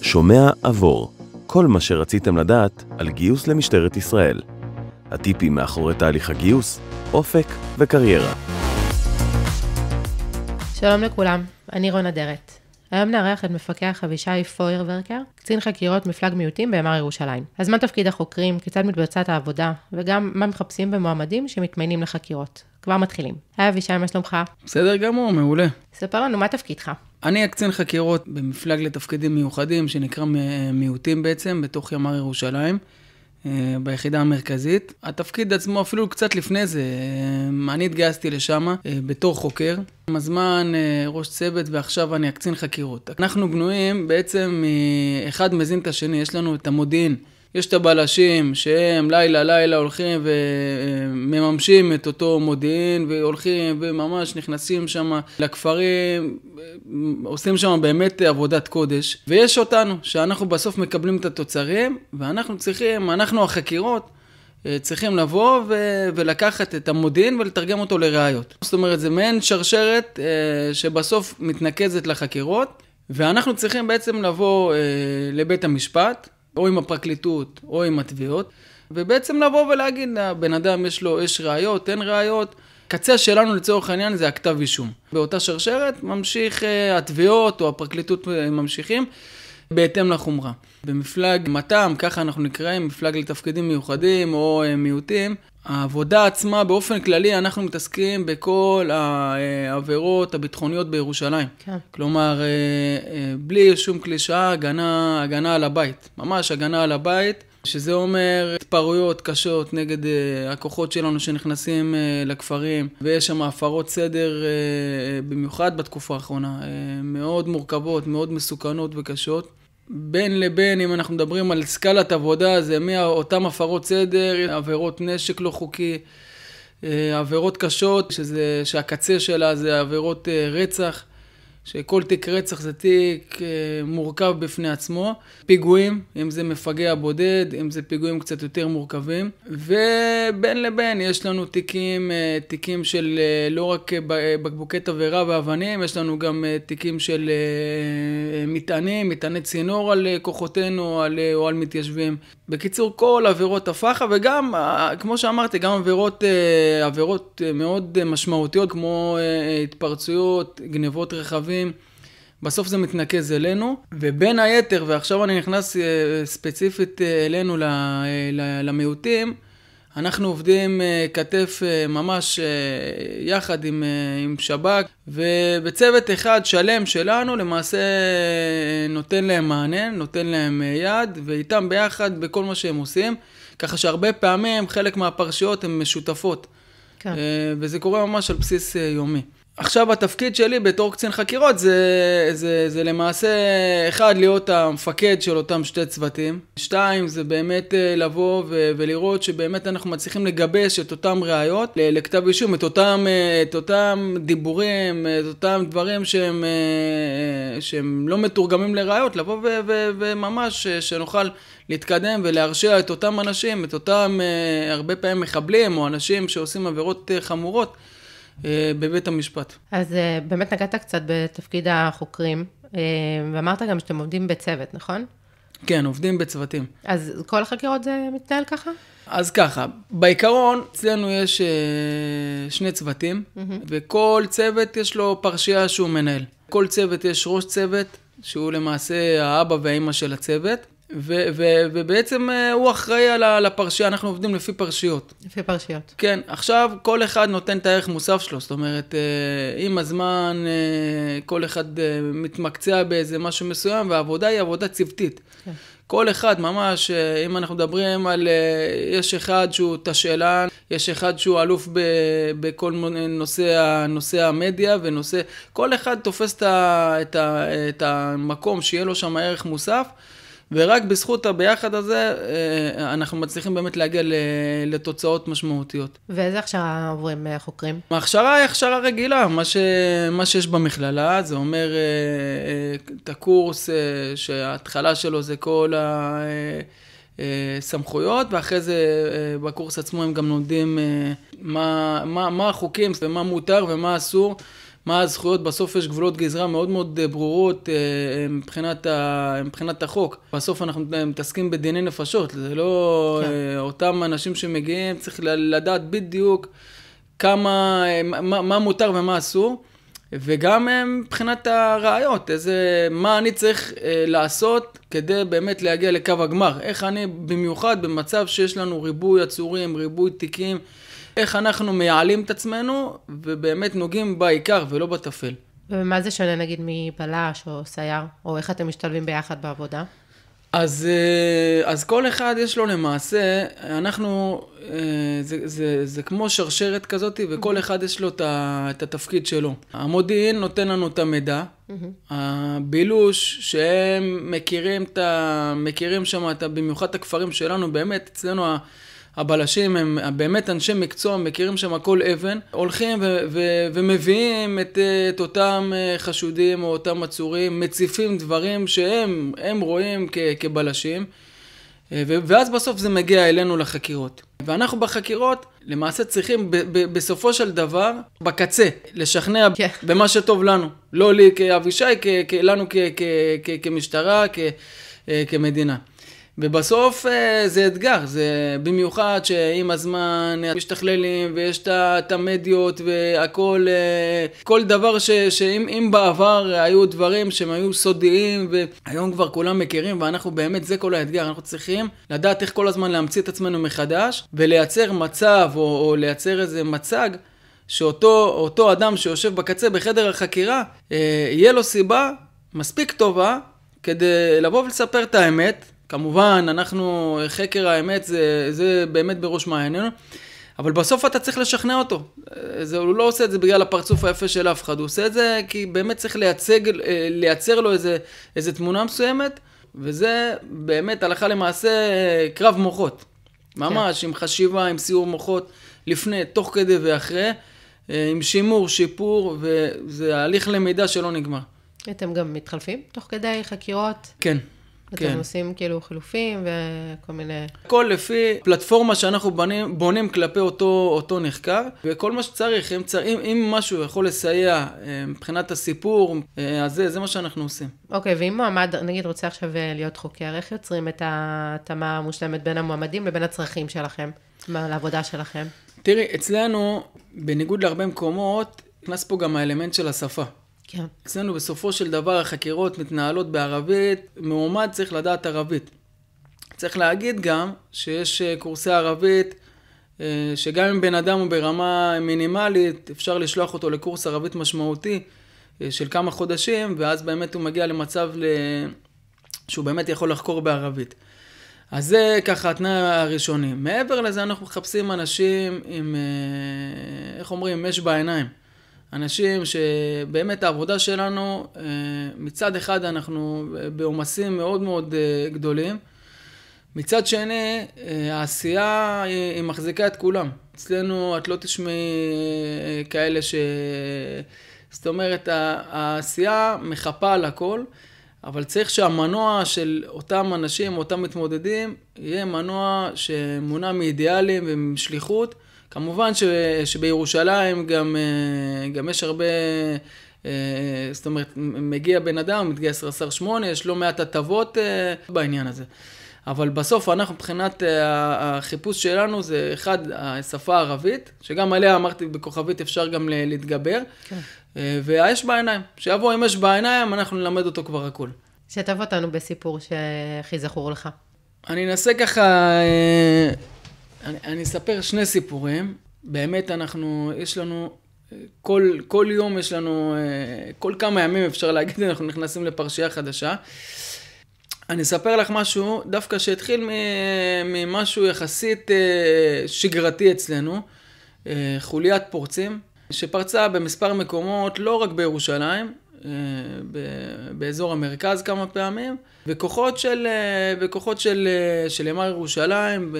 שומע עבור, כל מה שרציתם לדעת על גיוס למשטרת ישראל. הטיפים מאחורי תהליך הגיוס, אופק וקריירה. שלום לכולם, אני רונה דרת. היום נארח את מפקח אבישי פוירברקר, קצין חקירות מפלג מיעוטים בימ"ר ירושלים. אז מה תפקיד החוקרים, כיצד מתבצעת העבודה, וגם מה מחפשים במועמדים שמתמיינים לחקירות. כבר מתחילים. היי אבישי, מה שלומך? בסדר גמור, מעולה. ספר לנו מה תפקידך. אני הקצין חקירות במפלג לתפקידים מיוחדים, שנקרא מיעוטים בעצם, בתוך ימ"ר ירושלים. אה, ביחידה המרכזית. התפקיד עצמו, אפילו קצת לפני זה, אה, אני התגייסתי לשם אה, בתור חוקר. עם הזמן ראש צוות ועכשיו אני אקצין חקירות. אנחנו בנויים בעצם אחד מזין את השני, יש לנו את המודיעין. יש את הבלשים שהם לילה לילה הולכים ומממשים את אותו מודיעין והולכים וממש נכנסים שם לכפרים, עושים שם באמת עבודת קודש. ויש אותנו, שאנחנו בסוף מקבלים את התוצרים ואנחנו צריכים, אנחנו החקירות, אה, צריכים לבוא ו- ולקחת את המודיעין ולתרגם אותו לראיות. זאת אומרת, זה מעין שרשרת אה, שבסוף מתנקזת לחקירות, ואנחנו צריכים בעצם לבוא אה, לבית המשפט או עם הפרקליטות, או עם התביעות, ובעצם לבוא ולהגיד, הבן אדם יש לו, יש ראיות, אין ראיות. קצה שלנו לצורך העניין זה הכתב אישום. באותה שרשרת ממשיך אה, התביעות או הפרקליטות אה, ממשיכים בהתאם לחומרה. במפלג מת"ם, ככה אנחנו נקראים, מפלג לתפקידים מיוחדים או אה, מיעוטים, העבודה עצמה, באופן כללי, אנחנו מתעסקים בכל העבירות הביטחוניות בירושלים. כן. כלומר, אה, אה, בלי שום קלישאה, הגנה, הגנה על הבית. ממש הגנה על הבית, שזה אומר התפרעויות קשות נגד אה, הכוחות שלנו שנכנסים לכפרים, ויש שם הפרות סדר, במיוחד בתקופה האחרונה, מאוד מורכבות, מאוד מסוכנות וקשות. בין לבין, אם אנחנו מדברים על סקלת עבודה, זה מאותן הפרות סדר, עבירות נשק לא חוקי, אה, עבירות קשות, שזה, שהקצה שלה זה עבירות אה, רצח. שכל תיק רצח זה תיק אה, מורכב בפני עצמו. פיגועים, אם זה מפגע בודד, אם זה פיגועים קצת יותר מורכבים. ובין לבין יש לנו תיקים, אה, תיקים של אה, לא רק בקבוקי תבערה ואבנים, יש לנו גם תיקים של מטענים, מטעני צינור על כוחותינו על, או על מתיישבים. בקיצור, כל עבירות הפח"א, וגם, כמו שאמרתי, גם עבירות, עבירות מאוד משמעותיות, כמו התפרצויות, גנבות רכבים. טובים. בסוף זה מתנקז אלינו, ובין היתר, ועכשיו אני נכנס אה, ספציפית אה, אלינו אה, למיעוטים, אנחנו עובדים כתף ממש יחד עם, עם שב"כ, ובצוות אחד שלם שלנו למעשה נותן להם מענה, נותן להם יד, ואיתם ביחד בכל מה שהם עושים, ככה שהרבה פעמים חלק מהפרשיות הן משותפות. כן. וזה קורה ממש על בסיס יומי. עכשיו התפקיד שלי בתור קצין חקירות זה, זה, זה למעשה, אחד, להיות המפקד של אותם שתי צוותים, שתיים, זה באמת אה, לבוא ו- ולראות שבאמת אנחנו מצליחים לגבש את אותם ראיות לכתב אישום, את אה, את אותם דיבורים, אה, את אותם דברים שהם, שהם לא מתורגמים לראיות, לבוא ו- ו- וממש שנוכל להתקדם ולהרשיע את אותם אנשים, את אותם הרבה פעמים מחבלים או אנשים שעושים עבירות חמורות. אה, בבית המשפט. אז אה, באמת נגעת קצת בתפקיד החוקרים, אה, ואמרת גם שאתם עובדים בצוות, נכון? כן, עובדים בצוותים. אז כל החקירות זה מתנהל ככה? אז ככה, בעיקרון, אצלנו יש שני צוותים, mm-hmm. וכל צוות יש לו פרשייה שהוא מנהל. כל צוות יש ראש צוות, שהוא למעשה האבא והאימא של הצוות, ו- ו- ובעצם אה, הוא אחראי על הפרשייה, אנחנו עובדים לפי פרשיות. לפי פרשיות. כן, עכשיו כל אחד נותן את הערך מוסף שלו, זאת אומרת, אה, עם הזמן אה, כל אחד מתמקצע באיזה משהו מסוים, והעבודה היא עבודה צוותית. כן. כל אחד ממש, אם אנחנו מדברים על, יש אחד שהוא תשאלן, יש אחד שהוא אלוף ב, בכל נושא, נושא המדיה ונושא, כל אחד תופס את, ה, את, ה, את המקום שיהיה לו שם ערך מוסף. ורק בזכות הביחד הזה, אה, אנחנו מצליחים באמת להגיע לתוצאות משמעותיות. ואיזה הכשרה עוברים אה, חוקרים? ההכשרה היא הכשרה רגילה, מה, ש... מה שיש במכללה, זה אומר אה, את הקורס שההתחלה שלו זה כל הסמכויות, ואחרי זה בקורס עצמו הם גם לומדים מה, מה, מה החוקים ומה מותר ומה אסור. מה הזכויות, בסוף יש גבולות גזרה מאוד מאוד אה, ברורות אה, אה, מבחינת, ה, מבחינת החוק. בסוף אנחנו מתעסקים בדיני נפשות, זה לא כן. אותם אנשים שמגיעים, צריך לדעת בדיוק כמה, מה, מה מותר ומה אסור. וגם מבחינת הראיות, איזה, מה אני צריך אה, לעשות כדי באמת להגיע לקו הגמר. איך אני, במיוחד במצב שיש לנו ריבוי עצורים, ריבוי תיקים, איך אנחנו מייעלים את עצמנו, ובאמת נוגעים בעיקר ולא בטפל. ומה זה שונה נגיד מבלש או סייר, או איך אתם משתלבים ביחד בעבודה? אז, אה, אז כל אחד יש לו למעשה, אנחנו, אה, זה, זה, זה כמו שרשרת כזאת, וכל אחד יש לו את, את התפקיד שלו. המודיעין נותן לנו את המידע, הבילוש, שהם מכירים, מכירים שם, במיוחד את הכפרים שלנו, באמת, אצלנו הבלשים הם באמת אנשי מקצוע, מכירים שם הכל אבן, הולכים ו- ו- ומביאים את, אה, את אותם אה, חשודים או אותם עצורים, מציפים דברים שהם רואים כ- כבלשים. אה, ואז בסוף זה מגיע אלינו לחקירות. ואנחנו בחקירות למעשה צריכים ב- ב- בסופו של דבר, בקצה, לשכנע yeah. כן. במה שטוב לנו. לא לי כאבישי, כ- כ- לנו כ- כ- כ- כמשטרה, כ- כמדינה. ובסוף אה, זה אתגר, זה במיוחד שעם הזמן משתכללים ויש את המדיות והכל, אה, כל דבר ש, שאם בעבר היו דברים שהם היו סודיים והיום כבר כולם מכירים ואנחנו באמת, זה כל האתגר, אנחנו צריכים לדעת איך כל הזמן להמציא את עצמנו מחדש ולייצר מצב או, או לייצר איזה מצג שאותו אדם שיושב בקצה בחדר החקירה, אה, יהיה לו סיבה מספיק טובה כדי לבוא ולספר את האמת. כמובן, אנחנו, חקר האמת זה, זה באמת בראש מעיינינו, אבל בסוף אתה צריך לשכנע אותו. אה, זה, הוא לא עושה את זה בגלל הפרצוף היפה של אף אחד, הוא עושה את זה כי באמת צריך לייצג, אה, לייצר לו איזה, איזה תמונה מסוימת, וזה באמת הלכה למעשה אה, קרב מוחות. ממש, כן. עם חשיבה, עם סיור מוחות, לפני, תוך כדי ואחרי, עם שימור, שיפור, וזה הליך למידה שלא נגמר. אתם גם מתחלפים תוך כדי חקירות? כן. כן. אתם עושים כאילו חילופים וכל מיני... הכל לפי פלטפורמה שאנחנו בונים, בונים כלפי אותו, אותו נחקר, וכל מה שצריך, אם, צר, אם, אם משהו יכול לסייע אה, מבחינת הסיפור, אז אה, זה, זה מה שאנחנו עושים. אוקיי, ואם מועמד, נגיד, רוצה עכשיו אה, להיות חוקר, איך יוצרים את ההתאמה המושלמת בין המועמדים לבין הצרכים שלכם, לעבודה שלכם? תראי, אצלנו, בניגוד להרבה מקומות, נכנס פה גם האלמנט של השפה. כן. אצלנו בסופו של דבר החקירות מתנהלות בערבית, מועמד צריך לדעת ערבית. צריך להגיד גם שיש אה, קורסי ערבית, אה, שגם אם בן אדם הוא ברמה מינימלית, אפשר לשלוח אותו לקורס ערבית משמעותי אה, של כמה חודשים, ואז באמת הוא מגיע למצב שהוא באמת יכול לחקור בערבית. אז זה ככה התנאי הראשוני. מעבר לזה אנחנו מחפשים אנשים עם, איך אומרים, אש בעיניים. אנשים שבאמת העבודה שלנו, אה, מצד אחד אנחנו בעומסים מאוד מאוד אה, גדולים, מצד שני, אה, העשייה היא, מחזיקה את כולם. אצלנו את לא תשמעי כאלה ש... זאת אומרת, העשייה מחפה על הכל, אבל צריך שהמנוע של אותם אנשים, אותם מתמודדים, יהיה מנוע שמונע מאידיאלים ומשליחות. כמובן ש, שבירושלים גם, אה, גם יש הרבה, אה, זאת אומרת, מגיע בן אדם, מתגייס רס"ר 8, יש לא מעט הטבות אה, בעניין הזה. אבל בסוף אנחנו מבחינת החיפוש שלנו זה אחד, השפה הערבית, שגם עליה אמרתי בכוכבית אפשר גם להתגבר, כן. והאש בעיניים. שיבוא עם אש בעיניים, אנחנו נלמד אותו כבר הכול. שתב אותנו בסיפור שהכי זכור לך. אני אנסה ככה אני, אני אספר שני סיפורים. באמת אנחנו, יש לנו, אה, כל, כל יום יש לנו, אה, כל כמה ימים אפשר להגיד, אנחנו נכנסים לפרשייה חדשה. אני אספר לך משהו, דווקא שהתחיל אה, ממשהו יחסית שגרתי אצלנו, חוליית פורצים, שפרצה במספר מקומות, לא רק בירושלים, באזור המרכז כמה פעמים, וכוחות של, אה, וכוחות של, אה, של ימ"ר ירושלים, ו...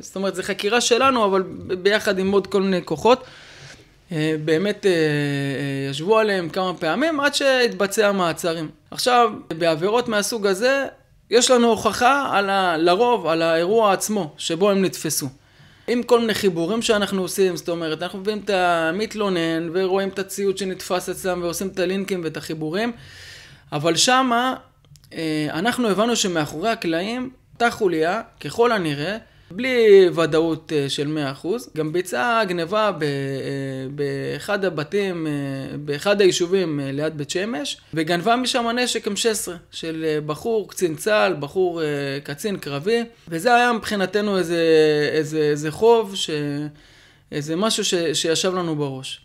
זאת אומרת, זו חקירה שלנו, אבל ביחד עם עוד כל מיני כוחות. אה, באמת ישבו עליהם כמה פעמים עד שהתבצע המעצרים. עכשיו, בעבירות מהסוג הזה, יש לנו הוכחה על ה, לרוב על האירוע עצמו שבו הם נתפסו. עם כל מיני חיבורים שאנחנו עושים, זאת אומרת, אנחנו מביאים את המתלונן ורואים את הציוד שנתפס אצלם ועושים את הלינקים ואת החיבורים, אבל שמה אה, אנחנו הבנו שמאחורי הקלעים, אותה חוליה, ככל הנראה, בלי ודאות אה, של 100%. גם ביצעה גניבה אה, באחד הבתים, אה, באחד היישובים ליד בית שמש, וגנבה משם נשק M16 של בחור קצין צה"ל, בחור קצין קרבי, וזה היה מבחינתנו איזה, איזה, איזה חוב, ש, איזה משהו ש, שישב לנו בראש.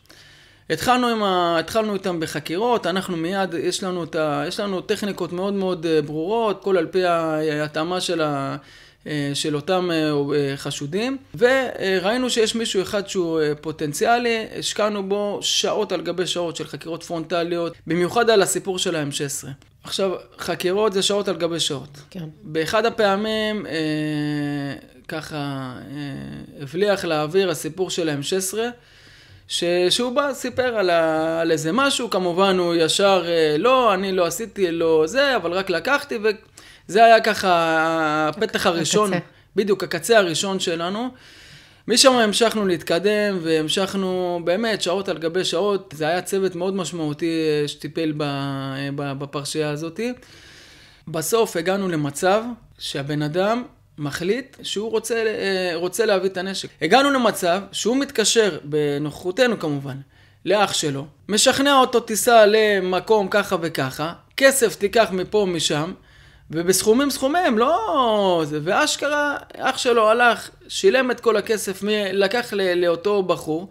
התחלנו, ה... התחלנו איתם בחקירות, אנחנו מיד, יש לנו, ה... יש לנו טכניקות מאוד מאוד ברורות, כל על פי ההתאמה של, ה... אה, של אותם אה, אה, חשודים, וראינו שיש מישהו אחד שהוא פוטנציאלי, השקענו בו שעות על גבי שעות של חקירות פרונטליות, במיוחד על הסיפור של ה-M16. עכשיו, חקירות זה שעות על גבי שעות. כן. באחד הפעמים, אה, ככה, אה, הבליח להעביר הסיפור של ה-M16, ש... שהוא בא, סיפר על, ה... על איזה משהו, כמובן הוא ישר, אה, לא, אני לא עשיתי, לא זה, אבל רק לקחתי, ו... זה היה ככה הפתח הראשון, הקצה. בדיוק, הקצה הראשון שלנו. משם המשכנו להתקדם, והמשכנו באמת שעות על גבי שעות. זה היה צוות מאוד משמעותי אה, שטיפל אה, בפרשייה הזאת. בסוף הגענו למצב שהבן אדם מחליט שהוא רוצה, אה, רוצה להביא את הנשק. הגענו למצב שהוא מתקשר, בנוכחותנו כמובן, לאח שלו, משכנע אותו טיסה למקום ככה וככה, כסף תיקח מפה ומשם, ובסכומים סכומים, לא... זה, ואשכרה, אח שלו הלך, שילם את כל הכסף, מ... לקח ל... לאותו בחור,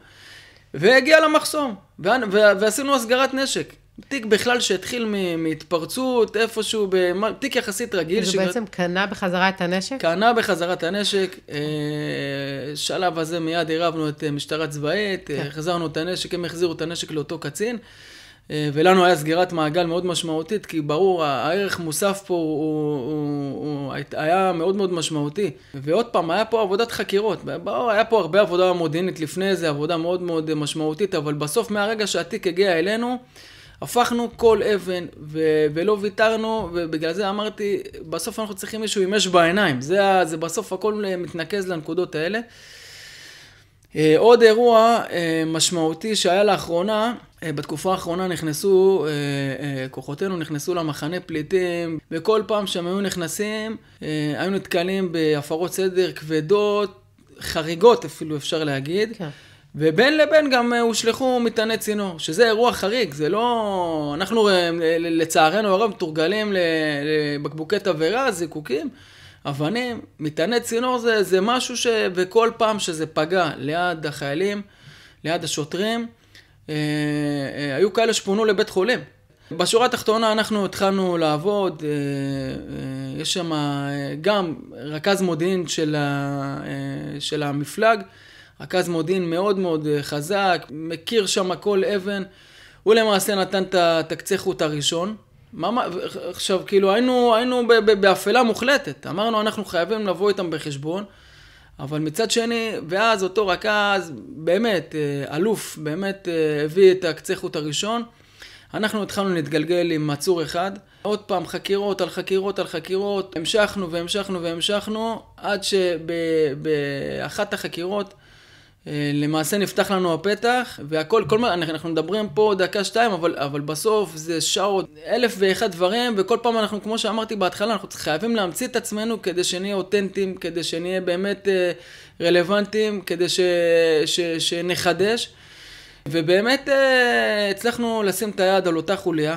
והגיע למחסום, ו... ו... ועשינו הסגרת נשק. תיק בכלל שהתחיל מהתפרצות, איפשהו, במ... תיק יחסית רגיל. אז הוא שגר... בעצם קנה בחזרה את הנשק? קנה בחזרה את הנשק. אה... שלב הזה מיד עירבנו את אה, משטרה צבאית, אה, כן. החזרנו את הנשק, הם החזירו את הנשק לאותו קצין. אה, ולנו היה סגירת מעגל מאוד משמעותית, כי ברור, הערך מוסף פה הוא, הוא, הוא, הוא היה מאוד מאוד משמעותי. ועוד פעם, היה פה עבודת חקירות. ברור, היה פה הרבה עבודה מודיעינית לפני זה, עבודה מאוד מאוד אה, משמעותית, אבל בסוף, מהרגע שהתיק הגיע אלינו, הפכנו כל אבן ו- ולא ויתרנו, ובגלל זה אמרתי, בסוף אנחנו צריכים מישהו עם אש בעיניים. זה, זה בסוף הכל אה, מתנקז לנקודות האלה. אה, עוד אירוע אה, משמעותי שהיה לאחרונה, אה, בתקופה האחרונה נכנסו, כוחותינו נכנסו למחנה פליטים, וכל פעם שהם היו נכנסים, היו נתקלים בהפרות סדר כבדות, חריגות אפילו אפשר להגיד. כן. ובין לבין גם הושלכו מטעני צינור, שזה אירוע חריג, זה לא... אנחנו לצערנו הרב מתורגלים לבקבוקי תבערה, זיקוקים. אבנים, מטעני צינור זה, זה משהו ש... וכל פעם שזה פגע ליד החיילים, ליד השוטרים, אה, אה, היו כאלה שפונו לבית חולים. בשורה התחתונה אנחנו התחלנו לעבוד, אה, אה יש שם אה, גם רכז מודיעין של, ה, אה, של המפלג, רכז מודיעין מאוד מאוד חזק, מכיר שם כל אבן. הוא למעשה נתן את הקצה חוט הראשון. עכשיו, כאילו, היינו, היינו באפלה מוחלטת. אמרנו, אנחנו חייבים לבוא איתם בחשבון, אבל מצד שני, ואז אותו רכז, באמת, אה, אלוף, באמת אה, הביא את הקצה חוט הראשון. אנחנו התחלנו להתגלגל עם עצור אחד. עוד פעם, חקירות על חקירות על חקירות. המשכנו והמשכנו והמשכנו, עד שבאחת החקירות אה, למעשה נפתח לנו הפתח, והכל, כל מה, אנחנו מדברים פה דקה-שתיים, אבל, אבל בסוף זה שעות, אלף ואחד דברים, וכל פעם אנחנו, כמו שאמרתי בהתחלה, אנחנו חייבים להמציא את עצמנו כדי שנהיה אותנטיים, כדי שנהיה באמת אה, רלוונטיים, כדי ש, ש, שנחדש. ובאמת אה, הצלחנו לשים את היד על אותה חוליה.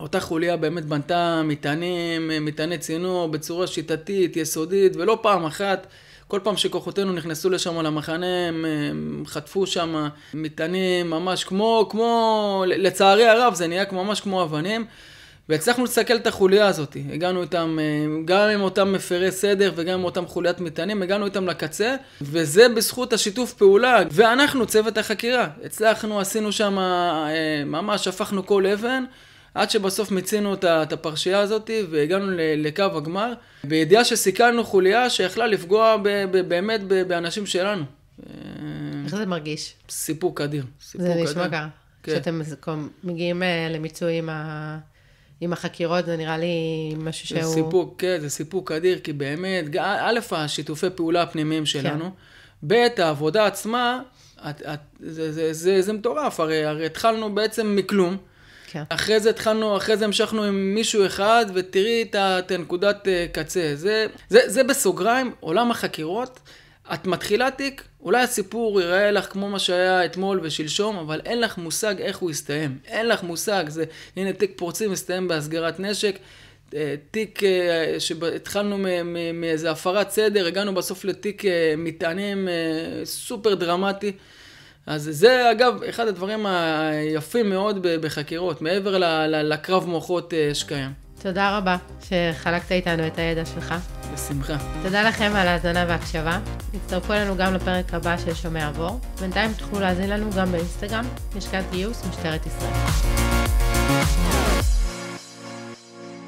אותה חוליה באמת בנתה מטענים, אה, מטעני צינור בצורה שיטתית, יסודית, ולא פעם אחת. כל פעם שכוחותינו נכנסו לשם למחנה, הם, הם חטפו שם מטענים ממש כמו, כמו, לצערי הרב, זה נהיה ממש כמו אבנים. והצלחנו לסכל את החוליה הזאת. הגענו איתם, אה, גם עם אותם מפרי סדר וגם עם אותם חוליית מטענים, הגענו איתם לקצה, וזה בזכות השיתוף פעולה. ואנחנו, צוות החקירה, הצלחנו, עשינו שם, אה, ממש הפכנו כל אבן. עד שבסוף מיצינו את הפרשייה הזאת והגענו לקו הגמר, בידיעה שסיכלנו חוליה שיכלה לפגוע באמת באנשים שלנו. אה, איך זה מרגיש? סיפוק אדיר. סיפוק זה נשמע ככה. כן. כשאתם מגיעים אה, למיצוי עם, ה... עם החקירות, זה נראה לי משהו זה שהוא... זה סיפוק, כן, זה סיפוק אדיר, כי באמת, א', השיתופי פעולה הפנימיים כן. שלנו, כן. ב', העבודה עצמה, את, את, זה, זה, זה, זה, זה מטורף, הרי, הרי התחלנו בעצם מכלום. כן. אחרי זה התחלנו, אחרי זה המשכנו עם מישהו אחד, ותראי את הנקודת אה, קצה. זה, זה, זה בסוגריים, עולם החקירות. את מתחילה תיק, אולי הסיפור ייראה לך כמו מה שהיה אתמול ושלשום, אבל אין לך מושג איך הוא יסתיים. אין לך מושג, זה, הנה תיק פורצים מסתיים בהסגרת נשק. אה, תיק אה, שהתחלנו מאיזה הפרת סדר, הגענו בסוף לתיק מטענים סופר דרמטי. אז זה אגב אחד הדברים היפים מאוד בחקירות, מעבר ל- ל- לקרב מוחות אה, שקיים. תודה רבה שחלקת איתנו את הידע שלך. בשמחה. תודה לכם על ההאזנה וההקשבה. הצטרפו אלינו גם לפרק הבא של שומע עבור. בינתיים תוכלו להאזין לנו גם באינסטגרם, לשכת גיוס משטרת ישראל.